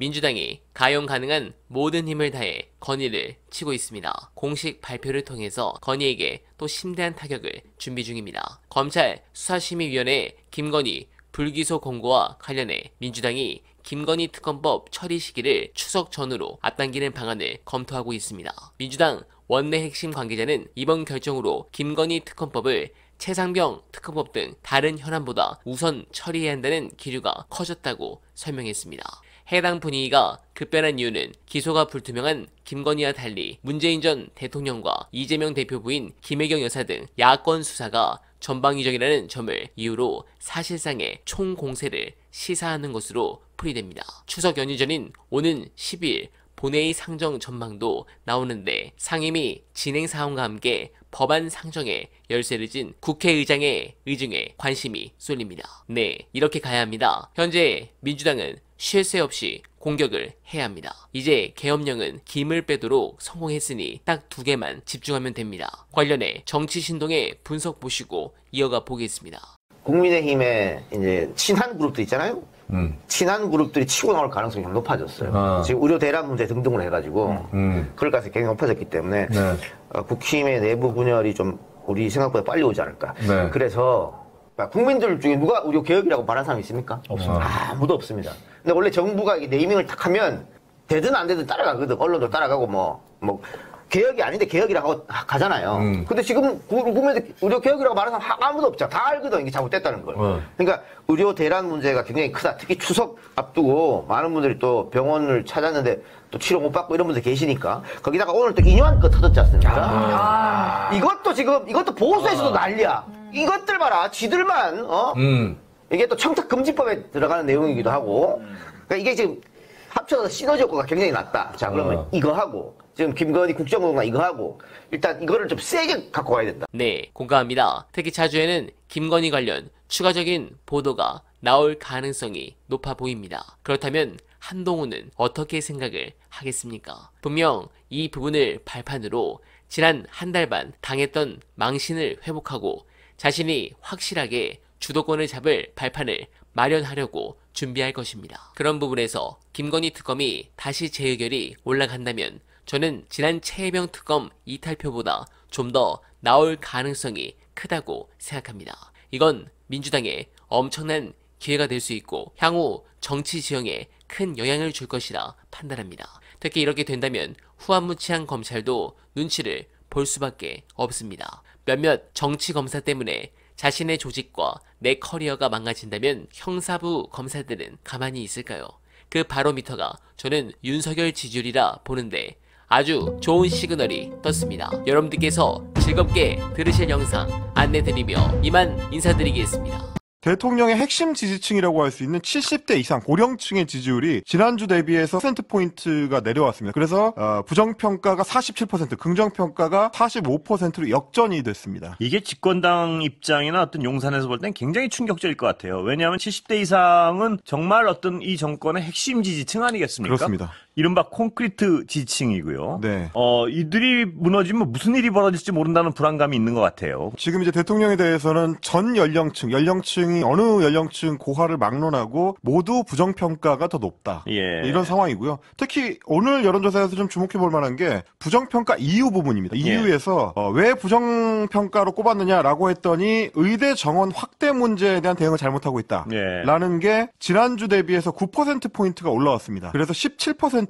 민주당이 가용 가능한 모든 힘을 다해 건의를 치고 있습니다. 공식 발표를 통해서 건의에게 또 심대한 타격을 준비 중입니다. 검찰 수사심의위원회 김건희 불기소 권고와 관련해 민주당이 김건희 특검법 처리 시기를 추석 전으로 앞당기는 방안을 검토하고 있습니다. 민주당 원내 핵심 관계자는 이번 결정으로 김건희 특검법을 최상병 특검법 등 다른 현안보다 우선 처리해야 한다는 기류가 커졌다고 설명했습니다. 해당 분위기가 급변한 이유는 기소가 불투명한 김건희와 달리 문재인 전 대통령과 이재명 대표 부인 김혜경 여사 등 야권 수사가 전방위적이라는 점을 이유로 사실상의 총공세를 시사하는 것으로 풀이됩니다. 추석 연휴 전인 오는 10일 본회의 상정 전망도 나오는데 상임위 진행 사항과 함께 법안 상정에 열쇠를 쥔 국회의장의 의중에 관심이 쏠립니다. 네, 이렇게 가야 합니다. 현재 민주당은 쉴새 없이 공격을 해야 합니다. 이제 계엄령은 김을 빼도록 성공했으니 딱 두 개만 집중하면 됩니다. 관련해 정치 신동의 분석 보시고 이어가 보겠습니다. 국민의힘에 이제 친한 그룹도 있잖아요. 음. 친한 그룹들이 치고 나올 가능성이 좀 높아졌어요. 아. 지금 의료 대란 문제 등등으로 해가지고 음. 음. 그럴 가능성이 굉장히 높아졌기 때문에 네. 어, 국힘의 내부 분열이 좀 우리 생각보다 빨리 오지 않을까. 네. 그래서 아, 국민들 중에 누가 의료 개혁이라고 말한 사람 있습니까? 없습니다. 아, 아무도 없습니다. 근데 원래 정부가 네이밍을 딱 하면 되든 안 되든 따라가거든. 언론도 따라가고 뭐, 뭐, 개혁이 아닌데 개혁이라고 가잖아요. 음. 근데 지금 국 보면 의료 개혁이라고 말한 사람 아무도 없죠. 다 알거든 이게 잘못됐다는 걸. 음. 그러니까 의료 대란 문제가 굉장히 크다. 특히 추석 앞두고 많은 분들이 또 병원을 찾았는데 또 치료 못 받고 이런 분들 계시니까 거기다가 오늘 또 이뇨한 거 터졌지 않습니까? 아. 아. 이것도 지금 이것도 보수에서도 난리야. 음. 이것들 봐라. 지들만 어? 음. 이게 또 청탁금지법에 들어가는 내용이기도 하고 음. 그러니까 이게 지금 합쳐서 시너지 효과가 굉장히 낮다. 자 그러면 어. 이거 하고 지금 김건희 국정농단 이거 하고 일단 이거를 좀 세게 갖고 가야 된다. 네, 공감합니다. 특히 자주에는 김건희 관련 추가적인 보도가 나올 가능성이 높아 보입니다. 그렇다면 한동훈은 어떻게 생각을 하겠습니까? 분명 이 부분을 발판으로 지난 한 달 반 당했던 망신을 회복하고 자신이 확실하게 주도권을 잡을 발판을 마련하려고 준비할 것입니다. 그런 부분에서 김건희 특검이 다시 재의결이 올라간다면 저는 지난 최혜병 특검 이탈표보다 좀 더 나올 가능성이 크다고 생각합니다. 이건 민주당에 엄청난 기회가 될 수 있고 향후 정치 지형에 큰 영향을 줄 것이라 판단합니다. 특히 이렇게 된다면 후한무치한 검찰도 눈치를 볼 수밖에 없습니다. 몇몇 정치 검사 때문에 자신의 조직과 내 커리어가 망가진다면 형사부 검사들은 가만히 있을까요? 그 바로미터가 저는 윤석열 지지율이라 보는데 아주 좋은 시그널이 떴습니다. 여러분들께서 즐겁게 들으실 영상 안내드리며 이만 인사드리겠습니다. 대통령의 핵심 지지층이라고 할 수 있는 70대 이상 고령층의 지지율이 지난주 대비해서 퍼센트 포인트가 내려왔습니다. 그래서 어, 부정평가가 47%, 긍정평가가 45%로 역전이 됐습니다. 이게 집권당 입장이나 어떤 용산에서 볼 땐 굉장히 충격적일 것 같아요. 왜냐하면 70대 이상은 정말 어떤 이 정권의 핵심 지지층 아니겠습니까? 그렇습니다. 이른바 콘크리트 지층이고요. 네. 어, 이들이 무너지면 무슨 일이 벌어질지 모른다는 불안감이 있는 것 같아요. 지금 이제 대통령에 대해서는 전 연령층, 연령층이 어느 연령층 고하를 막론하고 모두 부정평가가 더 높다. 예. 이런 상황이고요. 특히 오늘 여론조사에서 좀 주목해 볼 만한 게 부정평가 이유 부분입니다. 예. 이유에서 예. 어, 왜 부정평가로 꼽았느냐라고 했더니 의대 정원 확대 문제에 대한 대응을 잘못하고 있다. 예. 라는 게 지난주 대비해서 9%포인트가 올라왔습니다. 그래서 17%